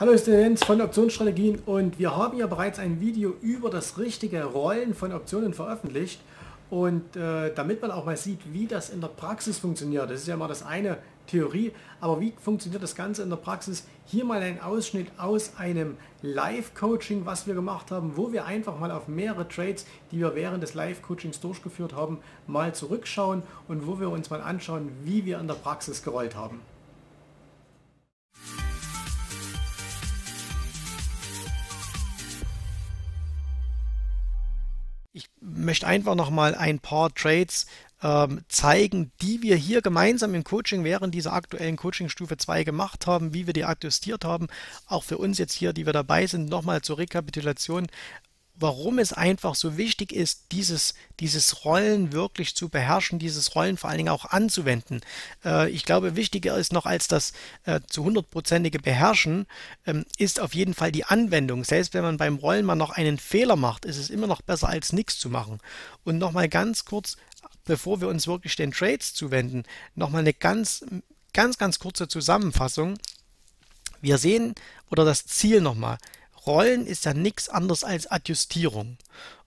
Hallo, ist der Jens von Optionsstrategien und wir haben ja bereits ein Video über das richtige Rollen von Optionen veröffentlicht. Und äh, damit man auch mal sieht, wie das in der Praxis funktioniert, das ist ja mal das eine Theorie, aber wie funktioniert das Ganze in der Praxis? Hier mal ein Ausschnitt aus einem Live-Coaching, was wir gemacht haben, wo wir einfach mal auf mehrere Trades, die wir während des Live-Coachings durchgeführt haben, mal zurückschauen und wo wir uns mal anschauen, wie wir in der Praxis gerollt haben. Ich möchte einfach nochmal ein paar Trades ähm, zeigen, die wir hier gemeinsam im Coaching während dieser aktuellen Coaching-Stufe 2 gemacht haben, wie wir die adjustiert haben. Auch für uns jetzt hier, die wir dabei sind, nochmal zur Rekapitulation warum es einfach so wichtig ist, dieses, dieses Rollen wirklich zu beherrschen, dieses Rollen vor allen Dingen auch anzuwenden. Äh, ich glaube, wichtiger ist noch als das äh, zu hundertprozentige Beherrschen, ähm, ist auf jeden Fall die Anwendung. Selbst wenn man beim Rollen mal noch einen Fehler macht, ist es immer noch besser als nichts zu machen. Und nochmal ganz kurz, bevor wir uns wirklich den Trades zuwenden, nochmal eine ganz, ganz, ganz kurze Zusammenfassung. Wir sehen, oder das Ziel nochmal, Rollen ist ja nichts anderes als Adjustierung.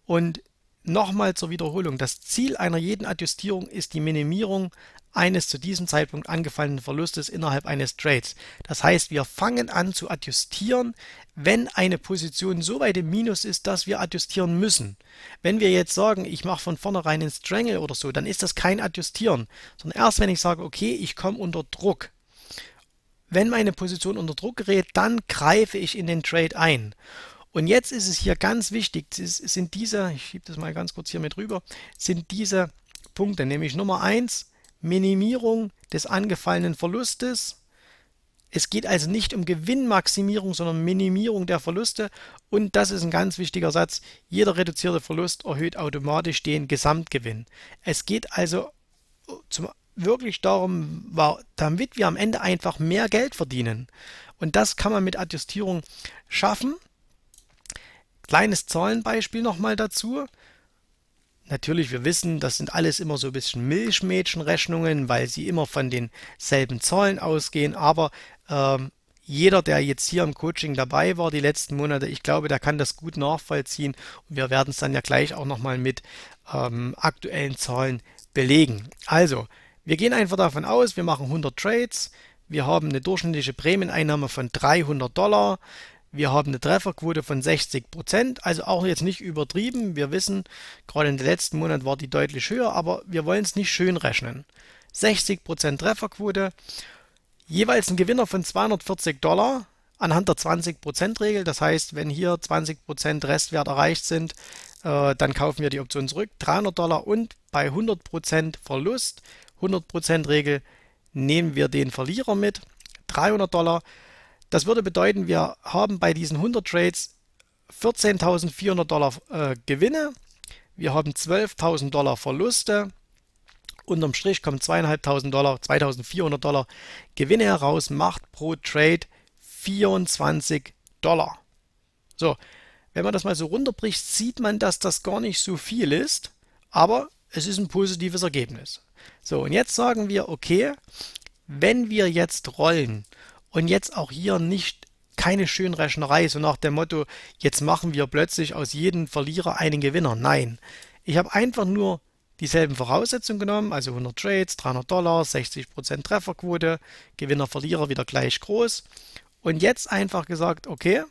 Und nochmal zur Wiederholung, das Ziel einer jeden Adjustierung ist die Minimierung eines zu diesem Zeitpunkt angefallenen Verlustes innerhalb eines Trades. Das heißt, wir fangen an zu adjustieren, wenn eine Position so weit im Minus ist, dass wir adjustieren müssen. Wenn wir jetzt sagen, ich mache von vornherein einen Strangle oder so, dann ist das kein Adjustieren, sondern erst wenn ich sage, okay, ich komme unter Druck, wenn meine Position unter Druck gerät, dann greife ich in den Trade ein. Und jetzt ist es hier ganz wichtig, sind diese, ich schiebe das mal ganz kurz hier mit rüber, sind diese Punkte, nämlich Nummer 1, Minimierung des angefallenen Verlustes. Es geht also nicht um Gewinnmaximierung, sondern Minimierung der Verluste. Und das ist ein ganz wichtiger Satz. Jeder reduzierte Verlust erhöht automatisch den Gesamtgewinn. Es geht also zum wirklich darum, war, damit wir am Ende einfach mehr Geld verdienen. Und das kann man mit Adjustierung schaffen. Kleines Zahlenbeispiel nochmal dazu. Natürlich, wir wissen, das sind alles immer so ein bisschen Milchmädchenrechnungen, weil sie immer von denselben Zahlen ausgehen. Aber ähm, jeder, der jetzt hier im Coaching dabei war die letzten Monate, ich glaube, der kann das gut nachvollziehen. Und wir werden es dann ja gleich auch nochmal mit ähm, aktuellen Zahlen belegen. Also, wir gehen einfach davon aus, wir machen 100 Trades, wir haben eine durchschnittliche Prämieneinnahme von 300 Dollar, wir haben eine Trefferquote von 60 Prozent, also auch jetzt nicht übertrieben. Wir wissen, gerade in den letzten Monat war die deutlich höher, aber wir wollen es nicht schön rechnen. 60 Prozent Trefferquote, jeweils ein Gewinner von 240 Dollar anhand der 20 Prozent Regel. Das heißt, wenn hier 20 Prozent Restwert erreicht sind, äh, dann kaufen wir die Option zurück, 300 Dollar und bei 100 Prozent Verlust 100% Regel nehmen wir den Verlierer mit, 300 Dollar. Das würde bedeuten, wir haben bei diesen 100 Trades 14.400 Dollar äh, Gewinne, wir haben 12.000 Dollar Verluste, unterm Strich kommen 2.500 Dollar, 2.400 Dollar Gewinne heraus, macht pro Trade 24 Dollar. So, wenn man das mal so runterbricht, sieht man, dass das gar nicht so viel ist, aber es ist ein positives Ergebnis. So, und jetzt sagen wir, okay, wenn wir jetzt rollen und jetzt auch hier nicht keine Schönrechnerei, so nach dem Motto, jetzt machen wir plötzlich aus jedem Verlierer einen Gewinner. Nein, ich habe einfach nur dieselben Voraussetzungen genommen, also 100 Trades, 300 Dollar, 60% Trefferquote, Gewinner, Verlierer wieder gleich groß. Und jetzt einfach gesagt, okay,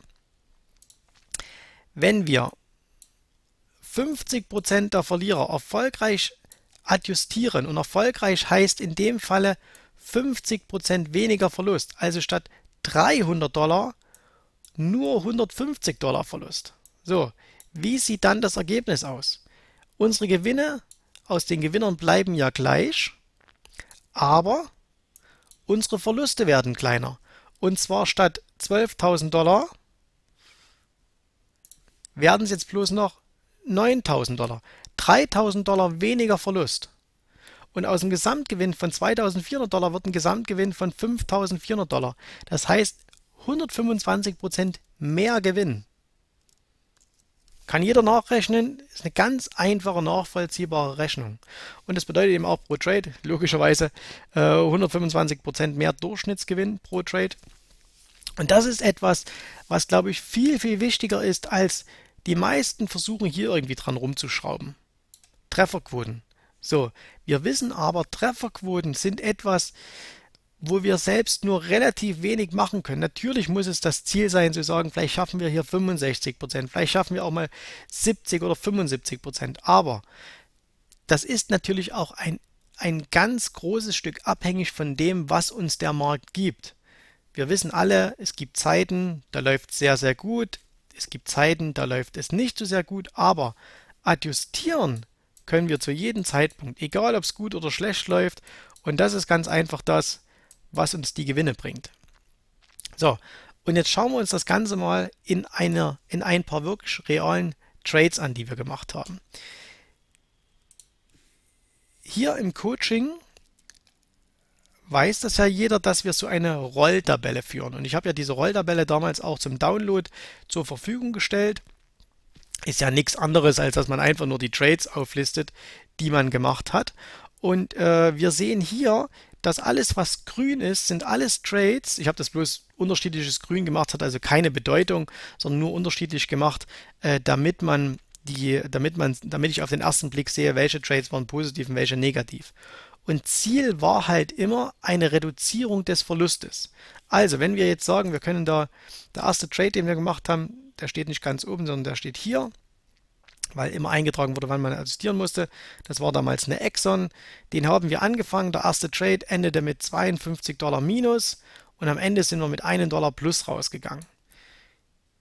wenn wir 50% der Verlierer erfolgreich adjustieren. Und erfolgreich heißt in dem Falle 50% weniger Verlust. Also statt 300 Dollar nur 150 Dollar Verlust. So, wie sieht dann das Ergebnis aus? Unsere Gewinne aus den Gewinnern bleiben ja gleich, aber unsere Verluste werden kleiner. Und zwar statt 12.000 Dollar werden es jetzt bloß noch 9.000 Dollar. 3000 Dollar weniger Verlust. Und aus dem Gesamtgewinn von 2400 Dollar wird ein Gesamtgewinn von 5400 Dollar. Das heißt 125 mehr Gewinn. Kann jeder nachrechnen, ist eine ganz einfache, nachvollziehbare Rechnung. Und das bedeutet eben auch pro Trade, logischerweise, äh, 125% mehr Durchschnittsgewinn pro Trade. Und das ist etwas, was, glaube ich, viel, viel wichtiger ist, als die meisten versuchen, hier irgendwie dran rumzuschrauben. Trefferquoten. So, wir wissen aber, Trefferquoten sind etwas, wo wir selbst nur relativ wenig machen können. Natürlich muss es das Ziel sein, zu sagen, vielleicht schaffen wir hier 65 Prozent, vielleicht schaffen wir auch mal 70 oder 75 Prozent. Aber das ist natürlich auch ein, ein ganz großes Stück abhängig von dem, was uns der Markt gibt. Wir wissen alle, es gibt Zeiten, da läuft es sehr, sehr gut. Es gibt Zeiten, da läuft es nicht so sehr gut. Aber adjustieren können wir zu jedem Zeitpunkt, egal ob es gut oder schlecht läuft. Und das ist ganz einfach das, was uns die Gewinne bringt. So, und jetzt schauen wir uns das Ganze mal in, eine, in ein paar wirklich realen Trades an, die wir gemacht haben. Hier im Coaching weiß das ja jeder, dass wir so eine Rolltabelle führen. Und ich habe ja diese Rolltabelle damals auch zum Download zur Verfügung gestellt ist ja nichts anderes, als dass man einfach nur die Trades auflistet, die man gemacht hat. Und äh, wir sehen hier, dass alles, was grün ist, sind alles Trades. Ich habe das bloß unterschiedliches Grün gemacht, hat also keine Bedeutung, sondern nur unterschiedlich gemacht, äh, damit man die, damit man, damit ich auf den ersten Blick sehe, welche Trades waren positiv und welche negativ. Und Ziel war halt immer eine Reduzierung des Verlustes. Also, wenn wir jetzt sagen, wir können da, der erste Trade, den wir gemacht haben, der steht nicht ganz oben, sondern der steht hier, weil immer eingetragen wurde, wann man adjustieren musste. Das war damals eine Exxon. Den haben wir angefangen. Der erste Trade endete mit 52 Dollar minus und am Ende sind wir mit 1 Dollar plus rausgegangen.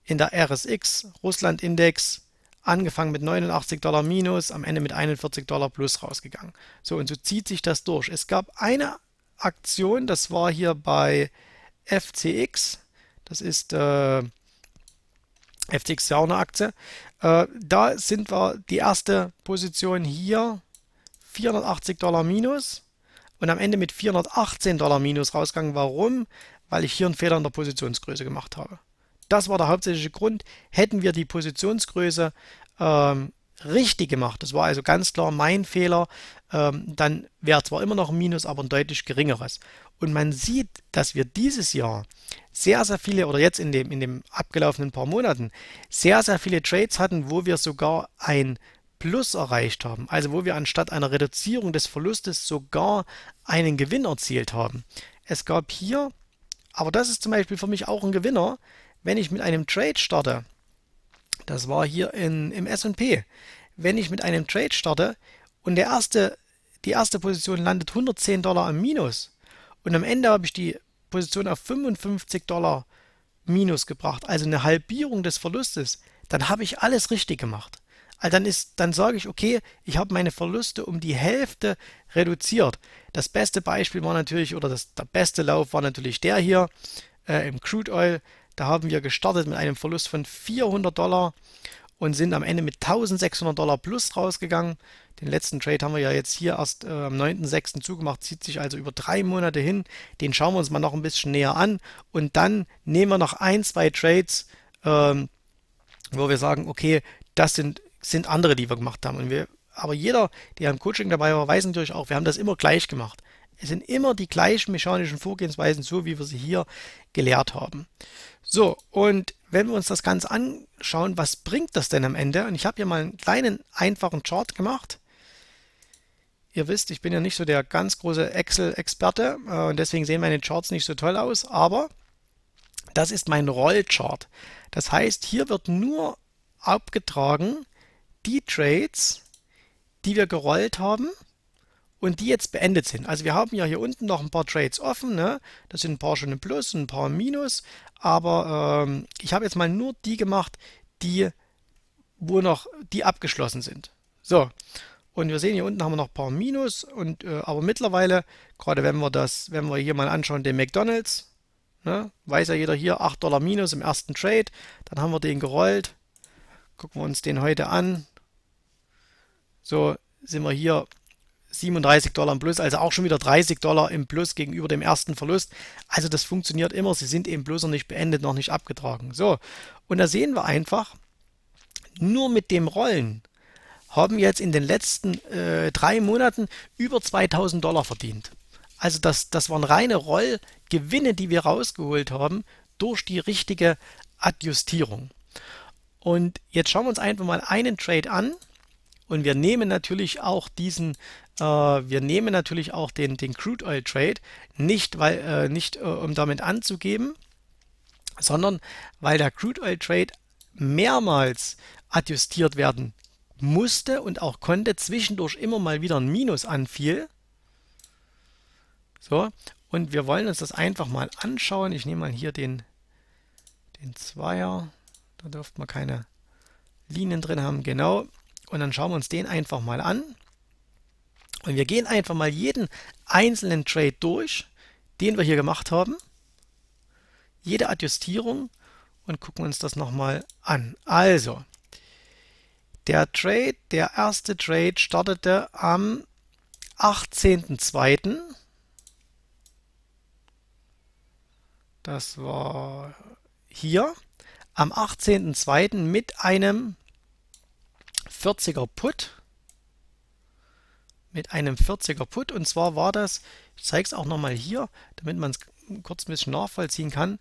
In der RSX, Russland Index, angefangen mit 89 Dollar minus, am Ende mit 41 Dollar plus rausgegangen. So, und so zieht sich das durch. Es gab eine Aktion, das war hier bei FCX, das ist äh, FTX ja auch eine Aktie. Äh, da sind wir die erste Position hier 480 Dollar minus und am Ende mit 418 Dollar minus rausgegangen. Warum? Weil ich hier einen Fehler in der Positionsgröße gemacht habe. Das war der hauptsächliche Grund. Hätten wir die Positionsgröße ähm, richtig gemacht, das war also ganz klar mein Fehler, ähm, dann wäre zwar immer noch ein Minus, aber ein deutlich geringeres. Und man sieht, dass wir dieses Jahr sehr, sehr viele, oder jetzt in dem, in dem abgelaufenen paar Monaten, sehr, sehr viele Trades hatten, wo wir sogar ein Plus erreicht haben. Also wo wir anstatt einer Reduzierung des Verlustes sogar einen Gewinn erzielt haben. Es gab hier, aber das ist zum Beispiel für mich auch ein Gewinner, wenn ich mit einem Trade starte, das war hier in, im S&P, wenn ich mit einem Trade starte und der erste, die erste Position landet 110 Dollar am Minus und am Ende habe ich die Position auf 55 Dollar Minus gebracht, also eine Halbierung des Verlustes, dann habe ich alles richtig gemacht. Also dann, ist, dann sage ich, okay, ich habe meine Verluste um die Hälfte reduziert. Das beste Beispiel war natürlich, oder das, der beste Lauf war natürlich der hier äh, im Crude Oil. Da haben wir gestartet mit einem Verlust von 400 Dollar und sind am Ende mit 1600 Dollar plus rausgegangen. Den letzten Trade haben wir ja jetzt hier erst äh, am 9.6. zugemacht, zieht sich also über drei Monate hin. Den schauen wir uns mal noch ein bisschen näher an und dann nehmen wir noch ein, zwei Trades, ähm, wo wir sagen, okay, das sind, sind andere, die wir gemacht haben. Und wir, aber jeder, der im Coaching dabei war, weiß natürlich auch, wir haben das immer gleich gemacht. Es sind immer die gleichen mechanischen Vorgehensweisen, so wie wir sie hier gelehrt haben. So, und wenn wir uns das Ganze anschauen, was bringt das denn am Ende? Und ich habe hier mal einen kleinen, einfachen Chart gemacht. Ihr wisst, ich bin ja nicht so der ganz große Excel-Experte äh, und deswegen sehen meine Charts nicht so toll aus, aber das ist mein Rollchart. Das heißt, hier wird nur abgetragen die Trades, die wir gerollt haben und die jetzt beendet sind. Also wir haben ja hier unten noch ein paar Trades offen. Ne? Das sind ein paar schöne Plus, ein paar Minus. Aber ähm, ich habe jetzt mal nur die gemacht, die wo noch die abgeschlossen sind. So, und wir sehen hier unten haben wir noch ein paar Minus. Und, äh, aber mittlerweile, gerade wenn wir das, wenn wir hier mal anschauen, den McDonalds, ne? weiß ja jeder hier, 8 Dollar Minus im ersten Trade. Dann haben wir den gerollt. Gucken wir uns den heute an. So, sind wir hier 37 Dollar im Plus, also auch schon wieder 30 Dollar im Plus gegenüber dem ersten Verlust. Also das funktioniert immer, sie sind eben bloß noch nicht beendet, noch nicht abgetragen. So, und da sehen wir einfach, nur mit dem Rollen haben jetzt in den letzten äh, drei Monaten über 2000 Dollar verdient. Also das, das waren reine Rollgewinne, die wir rausgeholt haben durch die richtige Adjustierung. Und jetzt schauen wir uns einfach mal einen Trade an. Und wir nehmen natürlich auch diesen äh, wir nehmen natürlich auch den, den Crude Oil Trade, nicht, weil, äh, nicht äh, um damit anzugeben, sondern weil der Crude Oil Trade mehrmals adjustiert werden musste und auch konnte, zwischendurch immer mal wieder ein Minus anfiel. So, und wir wollen uns das einfach mal anschauen. Ich nehme mal hier den, den Zweier. Da dürfte man keine Linien drin haben, genau. Und dann schauen wir uns den einfach mal an. Und wir gehen einfach mal jeden einzelnen Trade durch, den wir hier gemacht haben, jede Adjustierung und gucken uns das nochmal an. Also, der Trade, der erste Trade startete am 18.02. Das war hier am 18.02. mit einem 40er Put mit einem 40er Put. Und zwar war das, ich zeige es auch nochmal hier, damit man es kurz ein bisschen nachvollziehen kann.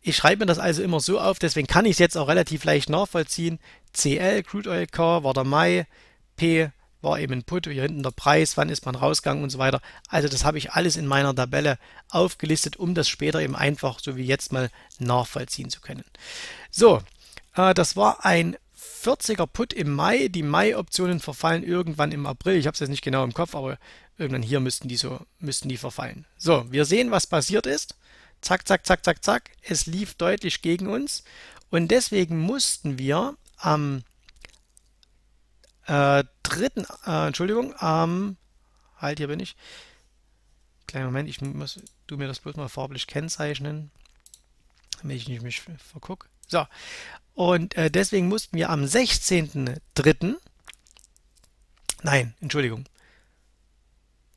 Ich schreibe mir das also immer so auf, deswegen kann ich es jetzt auch relativ leicht nachvollziehen. CL, Crude Oil Car, war der Mai, P war eben ein Put, hier hinten der Preis, wann ist man rausgegangen und so weiter. Also das habe ich alles in meiner Tabelle aufgelistet, um das später eben einfach, so wie jetzt mal, nachvollziehen zu können. So, äh, das war ein 40er Put im Mai. Die Mai-Optionen verfallen irgendwann im April. Ich habe es jetzt nicht genau im Kopf, aber irgendwann hier müssten die so müssten die verfallen. So, wir sehen, was passiert ist. Zack, zack, zack, zack, zack. Es lief deutlich gegen uns und deswegen mussten wir am äh, dritten, äh, Entschuldigung, am ähm, halt hier bin ich. Kleinen Moment, ich muss du mir das bloß mal farblich kennzeichnen, damit ich nicht mich verguck. So, und äh, deswegen mussten wir am 16.03. Nein, Entschuldigung.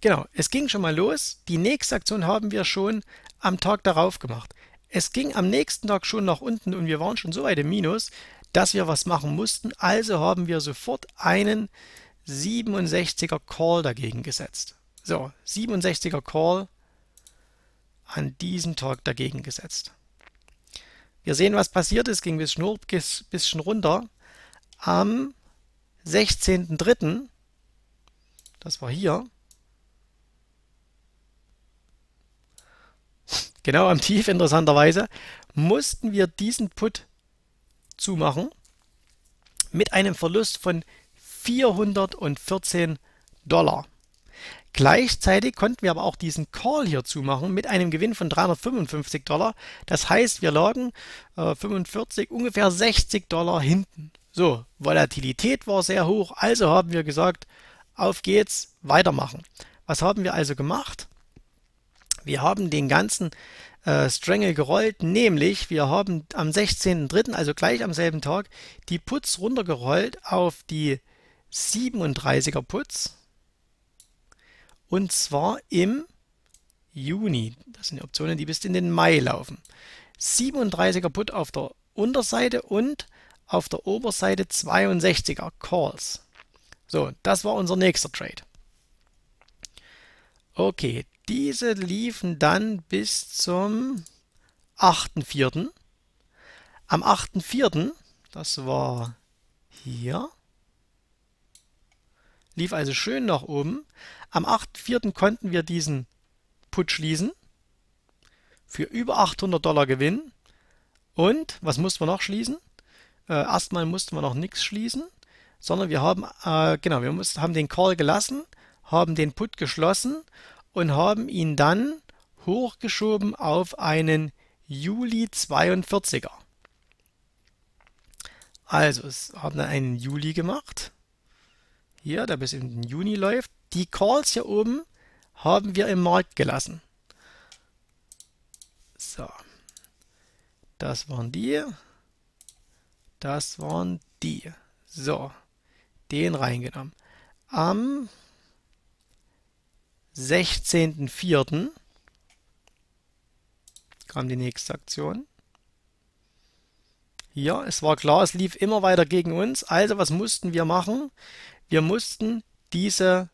Genau, es ging schon mal los. Die nächste Aktion haben wir schon am Tag darauf gemacht. Es ging am nächsten Tag schon nach unten und wir waren schon so weit im Minus, dass wir was machen mussten. Also haben wir sofort einen 67er Call dagegen gesetzt. So, 67er Call an diesem Tag dagegen gesetzt. Wir sehen, was passiert ist, ging bis Schnur, bisschen runter. Am 16.03., das war hier, genau am Tief interessanterweise, mussten wir diesen Put zumachen mit einem Verlust von 414 Dollar. Gleichzeitig konnten wir aber auch diesen Call hier zumachen mit einem Gewinn von 355 Dollar. Das heißt, wir lagen äh, 45, ungefähr 60 Dollar hinten. So, Volatilität war sehr hoch, also haben wir gesagt, auf geht's, weitermachen. Was haben wir also gemacht? Wir haben den ganzen äh, Strangle gerollt, nämlich wir haben am 16.03., also gleich am selben Tag, die Putz runtergerollt auf die 37er Putz. Und zwar im Juni. Das sind die Optionen, die bis in den Mai laufen. 37er Put auf der Unterseite und auf der Oberseite 62er Calls. So, das war unser nächster Trade. Okay, diese liefen dann bis zum 8.4. Am 8.4., das war hier, lief also schön nach oben. Am 8.4. konnten wir diesen Put schließen für über 800 Dollar Gewinn. Und was mussten wir noch schließen? Äh, erstmal mussten wir noch nichts schließen, sondern wir haben, äh, genau, wir mussten, haben den Call gelassen, haben den Put geschlossen und haben ihn dann hochgeschoben auf einen Juli 42er. Also, haben dann einen Juli gemacht. Hier, der bis in den Juni läuft. Die Calls hier oben haben wir im Markt gelassen. So. Das waren die. Das waren die. So. Den reingenommen. Am 16.04. kam die nächste Aktion. Hier, es war klar, es lief immer weiter gegen uns. Also was mussten wir machen? Wir mussten diese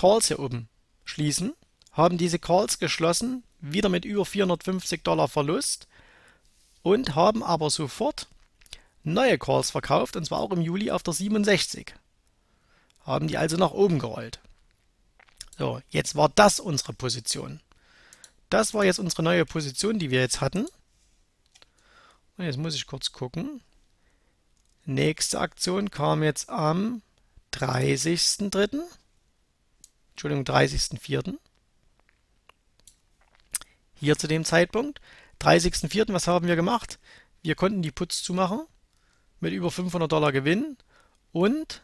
Calls hier oben schließen, haben diese Calls geschlossen, wieder mit über 450 Dollar Verlust und haben aber sofort neue Calls verkauft, und zwar auch im Juli auf der 67. Haben die also nach oben gerollt. So, jetzt war das unsere Position. Das war jetzt unsere neue Position, die wir jetzt hatten. Und jetzt muss ich kurz gucken. Nächste Aktion kam jetzt am 30.03. Entschuldigung, 30.04. Hier zu dem Zeitpunkt. 30.04. Was haben wir gemacht? Wir konnten die Putz zumachen mit über 500 Dollar Gewinn und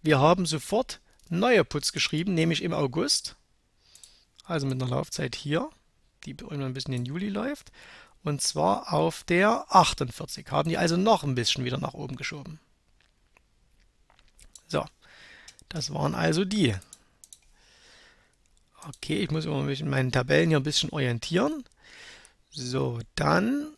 wir haben sofort neue Putz geschrieben, nämlich im August. Also mit einer Laufzeit hier, die immer ein bisschen in Juli läuft. Und zwar auf der 48. Haben die also noch ein bisschen wieder nach oben geschoben. So, das waren also die. Okay, ich muss mich in meinen Tabellen hier ein bisschen orientieren. So, dann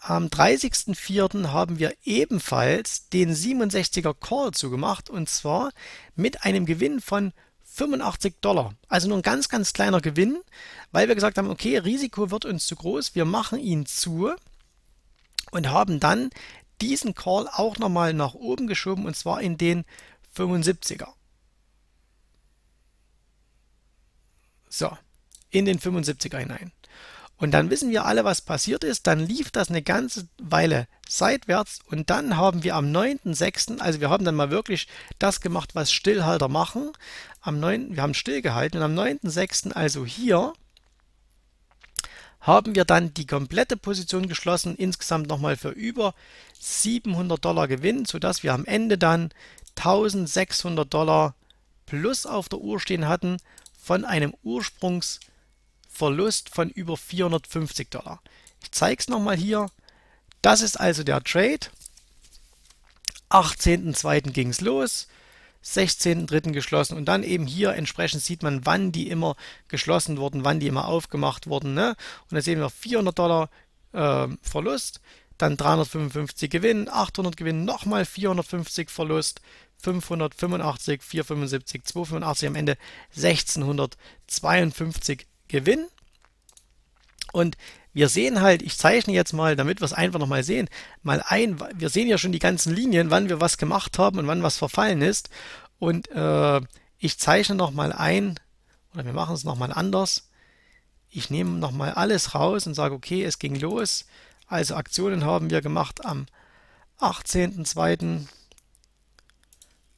am 30.04. haben wir ebenfalls den 67er Call zugemacht und zwar mit einem Gewinn von 85 Dollar. Also nur ein ganz, ganz kleiner Gewinn, weil wir gesagt haben, okay, Risiko wird uns zu groß, wir machen ihn zu und haben dann diesen Call auch nochmal nach oben geschoben und zwar in den 75er. So, in den 75er hinein. Und dann wissen wir alle, was passiert ist. Dann lief das eine ganze Weile seitwärts und dann haben wir am 9.6., also wir haben dann mal wirklich das gemacht, was Stillhalter machen. Am 9., wir haben stillgehalten und am 9.6., also hier, haben wir dann die komplette Position geschlossen, insgesamt nochmal für über 700 Dollar Gewinn, sodass wir am Ende dann 1600 Dollar plus auf der Uhr stehen hatten von einem Ursprungsverlust von über 450 Dollar. Ich zeige es nochmal hier. Das ist also der Trade. 18.02. ging es los. 16.03. geschlossen und dann eben hier entsprechend sieht man, wann die immer geschlossen wurden, wann die immer aufgemacht wurden. Ne? Und da sehen wir 400 Dollar äh, Verlust, dann 355 Gewinn, 800 Gewinn, nochmal 450 Verlust, 585, 475, 285, am Ende 1652 Gewinn. Und wir sehen halt, ich zeichne jetzt mal, damit wir es einfach nochmal sehen, mal ein, wir sehen ja schon die ganzen Linien, wann wir was gemacht haben und wann was verfallen ist. Und äh, ich zeichne nochmal ein, oder wir machen es nochmal anders. Ich nehme nochmal alles raus und sage, okay, es ging los. Also Aktionen haben wir gemacht am 18.02.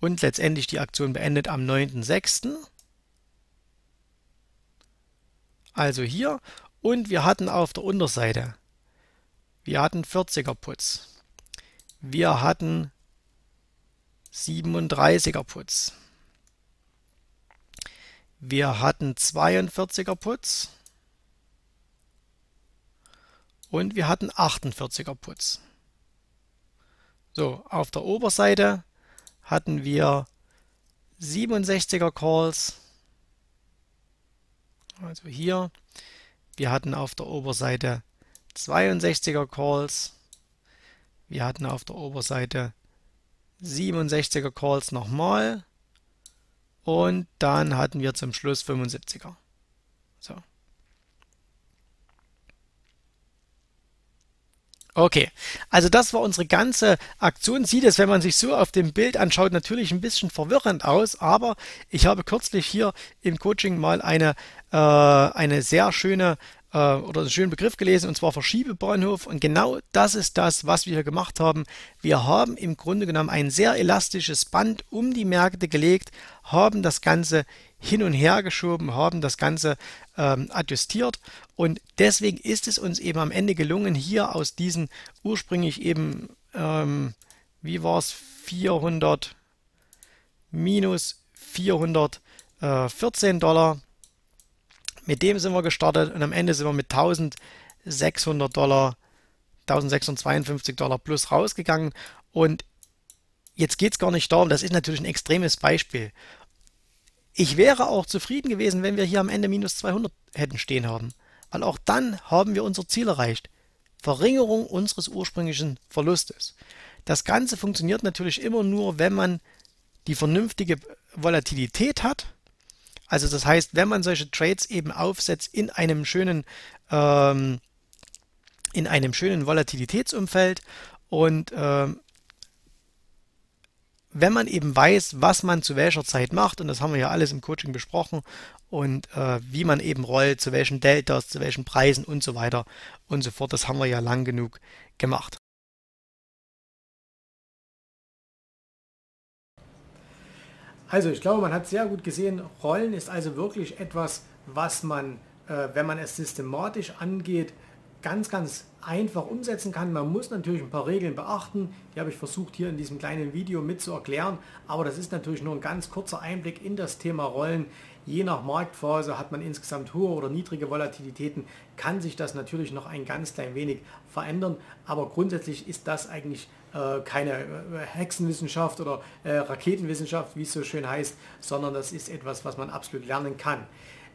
und letztendlich die Aktion beendet am 9.6. Also hier und wir hatten auf der Unterseite, wir hatten 40er Putz, wir hatten 37er Putz, wir hatten 42er Putz und wir hatten 48er Putz. So, auf der Oberseite hatten wir 67er Calls. Also hier. Wir hatten auf der Oberseite 62er Calls. Wir hatten auf der Oberseite 67er Calls nochmal. Und dann hatten wir zum Schluss 75er. So. Okay, also das war unsere ganze Aktion. Sieht es, wenn man sich so auf dem Bild anschaut, natürlich ein bisschen verwirrend aus, aber ich habe kürzlich hier im Coaching mal eine, äh, eine sehr schöne äh, oder einen schönen Begriff gelesen, und zwar Verschiebebahnhof. Und genau das ist das, was wir hier gemacht haben. Wir haben im Grunde genommen ein sehr elastisches Band um die Märkte gelegt, haben das Ganze hin und her geschoben, haben das Ganze ähm, adjustiert und deswegen ist es uns eben am Ende gelungen, hier aus diesen ursprünglich eben, ähm, wie war es, 400 minus 414 Dollar mit dem sind wir gestartet und am Ende sind wir mit 1600 Dollar, 1652 Dollar plus rausgegangen. Und jetzt geht es gar nicht darum, das ist natürlich ein extremes Beispiel. Ich wäre auch zufrieden gewesen, wenn wir hier am Ende minus 200 hätten stehen haben, weil auch dann haben wir unser Ziel erreicht. Verringerung unseres ursprünglichen Verlustes. Das Ganze funktioniert natürlich immer nur, wenn man die vernünftige Volatilität hat also das heißt, wenn man solche Trades eben aufsetzt in einem schönen, ähm, in einem schönen Volatilitätsumfeld und ähm, wenn man eben weiß, was man zu welcher Zeit macht, und das haben wir ja alles im Coaching besprochen, und äh, wie man eben rollt, zu welchen Deltas, zu welchen Preisen und so weiter und so fort, das haben wir ja lang genug gemacht. Also ich glaube, man hat sehr gut gesehen, Rollen ist also wirklich etwas, was man, äh, wenn man es systematisch angeht, ganz, ganz einfach umsetzen kann. Man muss natürlich ein paar Regeln beachten. Die habe ich versucht hier in diesem kleinen Video mit zu erklären. Aber das ist natürlich nur ein ganz kurzer Einblick in das Thema Rollen. Je nach Marktphase hat man insgesamt hohe oder niedrige Volatilitäten, kann sich das natürlich noch ein ganz klein wenig verändern, aber grundsätzlich ist das eigentlich äh, keine äh, Hexenwissenschaft oder äh, Raketenwissenschaft, wie es so schön heißt, sondern das ist etwas, was man absolut lernen kann.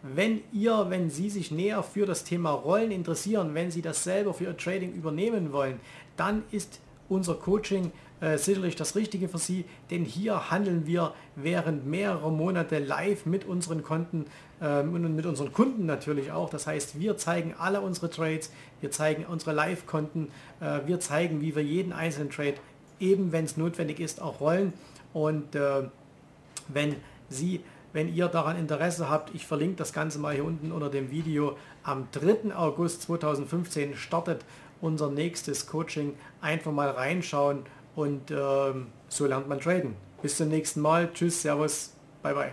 Wenn ihr, wenn Sie sich näher für das Thema Rollen interessieren, wenn Sie das selber für Ihr Trading übernehmen wollen, dann ist unser Coaching äh, sicherlich das Richtige für Sie, denn hier handeln wir während mehrerer Monate live mit unseren Konten ähm, und mit unseren Kunden natürlich auch. Das heißt, wir zeigen alle unsere Trades, wir zeigen unsere Live-Konten, äh, wir zeigen, wie wir jeden einzelnen Trade eben, wenn es notwendig ist, auch rollen. Und äh, wenn Sie wenn ihr daran Interesse habt, ich verlinke das Ganze mal hier unten unter dem Video. Am 3. August 2015 startet unser nächstes Coaching. Einfach mal reinschauen und ähm, so lernt man traden. Bis zum nächsten Mal. Tschüss, Servus, bye bye.